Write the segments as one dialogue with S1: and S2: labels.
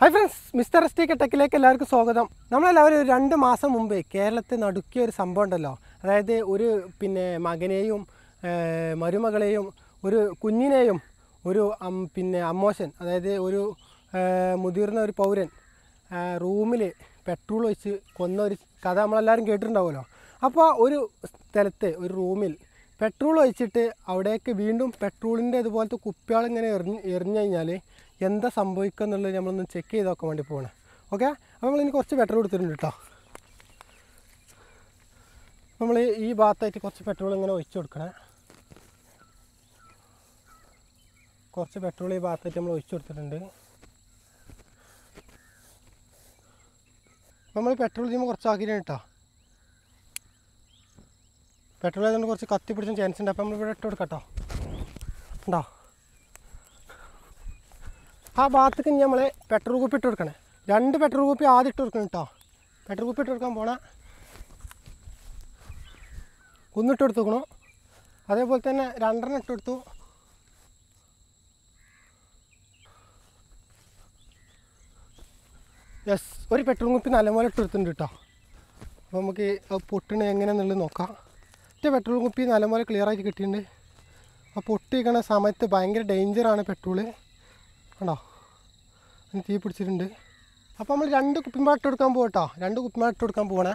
S1: hi friends mister എസ്റ്റിക്ക് ടെക്കിലേക്ക് എല്ലാവർക്കും സ്വാഗതം നമ്മളെല്ലാവരും ഒരു രണ്ട് മാസം മുമ്പേ കേരളത്തിൽ നടുക്കിയ ഒരു സംഭവം ഉണ്ടല്ലോ അതായത് ഒരു പിന്നെ മകനെയും മരുമകളെയും ഒരു കുഞ്ഞിനെയും ഒരു പിന്നെ അമ്മോശൻ അതായത് ഒരു മുതിർന്ന ഒരു പൗരൻ റൂമിൽ പെട്രോൾ ഒഴിച്ച് കൊന്ന ഒരു കഥ നമ്മളെല്ലാവരും കേട്ടിട്ടുണ്ടാവുമല്ലോ അപ്പോൾ ഒരു സ്ഥലത്ത് ഒരു റൂമിൽ പെട്രോൾ ഒഴിച്ചിട്ട് അവിടേക്ക് വീണ്ടും പെട്രോളിൻ്റെ ഇതുപോലത്തെ കുപ്പികൾ ഇങ്ങനെ എറിഞ്ഞ് എറിഞ്ഞു കഴിഞ്ഞാൽ എന്താ സംഭവിക്കുക എന്നുള്ളത് നമ്മളൊന്ന് ചെക്ക് ചെയ്ത് നോക്കാൻ വേണ്ടി പോകണം ഓക്കെ അപ്പോൾ നമ്മളിനി കുറച്ച് പെട്രോൾ എടുത്തിട്ടുണ്ട് കേട്ടോ നമ്മൾ ഈ ഭാഗത്തായിട്ട് കുറച്ച് പെട്രോൾ ഇങ്ങനെ ഒഴിച്ചു കൊടുക്കണേ കുറച്ച് പെട്രോൾ ഈ ഭാഗത്തായിട്ട് നമ്മൾ ഒഴിച്ചു കൊടുത്തിട്ടുണ്ട് നമ്മൾ പെട്രോൾ ചെയ്യുമ്പോൾ കുറച്ച് ആക്കിയിട്ടാണ് കേട്ടോ പെട്രോൾ ആയതുകൊണ്ട് കുറച്ച് കത്തി പിടിച്ച ചാൻസ് ഉണ്ട് അപ്പം ഇവിടെ ഇട്ട് കൊടുക്കട്ടോ ഉണ്ടോ ആ ഭാഗത്തേക്ക് നമ്മൾ പെട്രോൾ കൂപ്പി ഇട്ട് കൊടുക്കണേ രണ്ട് പെട്രോൾ കൂപ്പി ആദ്യം ഇട്ട് കൊടുക്കണം കേട്ടോ പെട്രോൾ കൂപ്പി ഇട്ട് കൊടുക്കാൻ പോണ ഒന്നിട്ട് കൊടുത്തുക്കണു അതേപോലെ തന്നെ രണ്ടെണ്ണം ഇട്ട് കൊടുത്തു യെസ് ഒരു പെട്രോൾ കൂപ്പി നല്ലപോലെ ഇട്ട് കൊടുത്തിട്ടുണ്ട് കേട്ടോ അപ്പോൾ നമുക്ക് പൊട്ടണ എങ്ങനെയാണെന്നുള്ളത് നോക്കാം ഒറ്റ പെട്രോൾ കുപ്പി നല്ലപോലെ ആയിട്ട് കിട്ടിയിട്ടുണ്ട് ആ പൊട്ടിക്കണ സമയത്ത് ഭയങ്കര ഡേഞ്ചറാണ് പെട്രോള് കണ്ടോ അതിന് തീ പിടിച്ചിട്ടുണ്ട് അപ്പോൾ നമ്മൾ രണ്ട് കുപ്പിമാ ഇട്ട് കൊടുക്കാൻ പോകട്ടോ രണ്ട് കുപ്പിമാ ഇട്ട് കൊടുക്കാൻ പോകണേ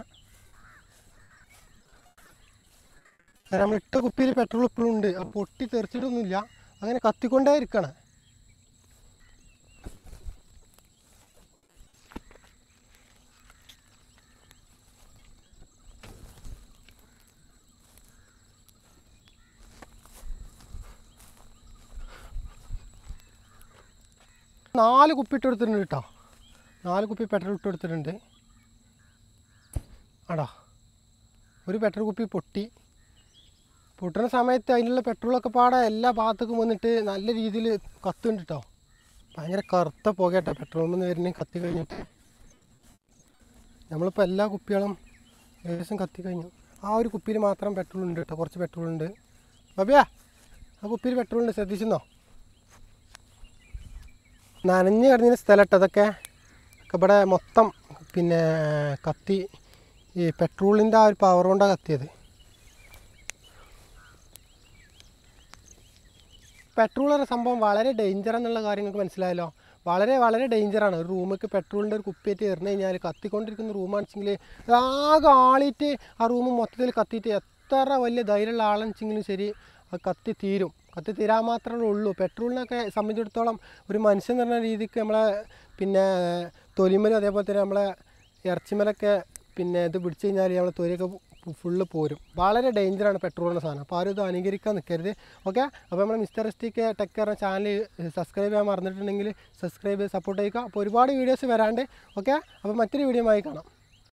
S1: നമ്മൾ ഇട്ട കുപ്പിയിൽ പെട്രോൾ ഇപ്പോഴും ഉണ്ട് ആ പൊട്ടി തെറിച്ചിട്ടൊന്നുമില്ല അങ്ങനെ കത്തിക്കൊണ്ടേ ഇരിക്കണേ നാല് കുപ്പി ഇട്ട് കൊടുത്തിട്ടുണ്ട് കേട്ടോ നാല് കുപ്പി പെട്രോൾ ഇട്ട് കൊടുത്തിട്ടുണ്ട് അടാ ഒരു പെട്രോൾ കുപ്പി പൊട്ടി പൊട്ടുന്ന സമയത്ത് അതിനുള്ള പെട്രോളൊക്കെ പാടെ എല്ലാ ഭാഗത്തേക്കും വന്നിട്ട് നല്ല രീതിയിൽ കത്തുണ്ട് കേട്ടോ ഭയങ്കര കറുത്ത പുകയട്ടോ പെട്രോളിൽ നിന്ന് വരുന്ന കത്തി കഴിഞ്ഞിട്ട് നമ്മളിപ്പോൾ എല്ലാ കുപ്പികളും ഏകദേശം കത്തി കഴിഞ്ഞു ആ ഒരു കുപ്പിയിൽ മാത്രം പെട്രോൾ ഉണ്ട് കേട്ടോ കുറച്ച് പെട്രോൾ ഉണ്ട് ബബിയാ ആ കുപ്പിയിൽ പെട്രോൾ ഉണ്ട് ശ്രദ്ധിച്ചെന്നോ നനഞ്ഞു കഴിഞ്ഞ സ്ഥലമിട്ട് അതൊക്കെ ഇവിടെ മൊത്തം പിന്നെ കത്തി ഈ പെട്രോളിൻ്റെ ആ ഒരു പവർ കൊണ്ടാണ് കത്തിയത് പെട്രോൾ എന്ന സംഭവം വളരെ ഡേഞ്ചർ എന്നുള്ള കാര്യം നിങ്ങൾക്ക് മനസ്സിലായല്ലോ വളരെ വളരെ ഡേഞ്ചറാണ് ഒരു റൂമിലേക്ക് പെട്രോളിൻ്റെ ഒരു കുപ്പിയായിട്ട് എറിഞ്ഞു കഴിഞ്ഞാൽ കത്തിക്കൊണ്ടിരിക്കുന്ന റൂമാണെച്ചെങ്കിൽ ആകെ ആളിയിട്ട് ആ റൂം മൊത്തത്തിൽ കത്തിയിട്ട് എത്ര വലിയ ധൈര്യമുള്ള ആളാണെച്ചെങ്കിലും ശരി അത് കത്തി തീരും കത്തി തീരാൻ മാത്രമേ ഉള്ളൂ പെട്രോളിനൊക്കെ സംബന്ധിച്ചിടത്തോളം ഒരു മനുഷ്യൻ എന്ന് രീതിക്ക് നമ്മളെ പിന്നെ തൊലിമലും അതേപോലെ തന്നെ നമ്മളെ ഇറച്ചിമലൊക്കെ പിന്നെ ഇത് പിടിച്ചു കഴിഞ്ഞാൽ നമ്മളെ തൊലിയൊക്കെ ഫുള്ള് പോരും വളരെ ഡേഞ്ചറാണ് പെട്രോളിൻ്റെ സാധനം അപ്പോൾ ആരും ഇത് അനുകരിക്കാൻ നിൽക്കരുത് ഓക്കെ അപ്പോൾ നമ്മൾ മിസ്റ്റർ എസ്റ്റിക്ക് ടെക്കർ എന്ന ചാനൽ സബ്സ്ക്രൈബ് ചെയ്യാൻ മറന്നിട്ടുണ്ടെങ്കിൽ സബ്സ്ക്രൈബ് ചെയ്ത് സപ്പോർട്ട് ചെയ്യുക അപ്പോൾ ഒരുപാട് വീഡിയോസ് വരാണ്ട് ഓക്കെ അപ്പോൾ മറ്റൊരു വീഡിയോ ആയി കാണാം